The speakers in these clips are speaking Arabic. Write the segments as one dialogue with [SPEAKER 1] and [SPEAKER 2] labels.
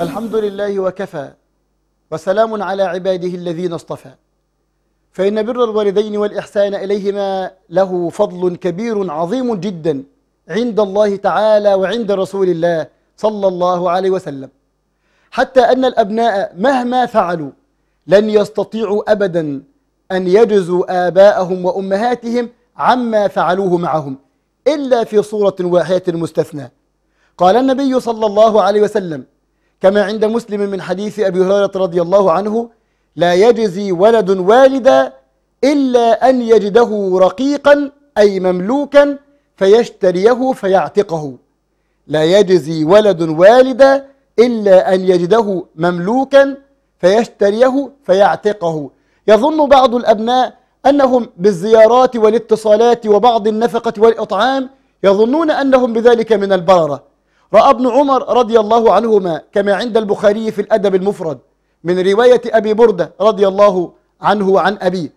[SPEAKER 1] الحمد لله وكفى وسلام على عباده الذين اصطفى فإن بر الوالدين والإحسان إليهما له فضل كبير عظيم جدا عند الله تعالى وعند رسول الله صلى الله عليه وسلم حتى أن الأبناء مهما فعلوا لن يستطيعوا أبدا أن يجزوا آباءهم وأمهاتهم عما فعلوه معهم إلا في صورة واحدة مستثنى قال النبي صلى الله عليه وسلم كما عند مسلم من حديث أبي هريرة رضي الله عنه لا يجزي ولد والدا إلا أن يجده رقيقا أي مملوكا فيشتريه فيعتقه لا يجزي ولد والدا إلا أن يجده مملوكا فيشتريه فيعتقه يظن بعض الأبناء أنهم بالزيارات والاتصالات وبعض النفقة والإطعام يظنون أنهم بذلك من البررة رأى ابن عمر رضي الله عنهما كما عند البخاري في الأدب المفرد من رواية أبي بردة رضي الله عنه وعن أبيه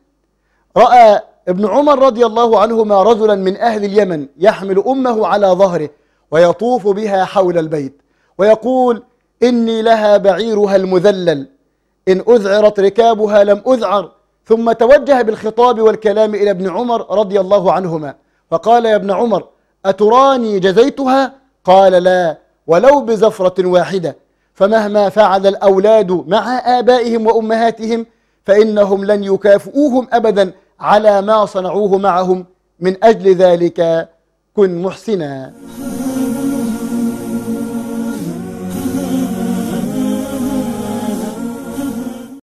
[SPEAKER 1] رأى ابن عمر رضي الله عنهما رجلا من أهل اليمن يحمل أمه على ظهره ويطوف بها حول البيت ويقول إني لها بعيرها المذلل إن أذعرت ركابها لم أذعر ثم توجه بالخطاب والكلام إلى ابن عمر رضي الله عنهما فقال يا ابن عمر أتراني جزيتها قال لا ولو بزفرة واحدة فمهما فعل الأولاد مع آبائهم وأمهاتهم فإنهم لن يكافئوهم أبدا على ما صنعوه معهم من أجل ذلك كن محسنا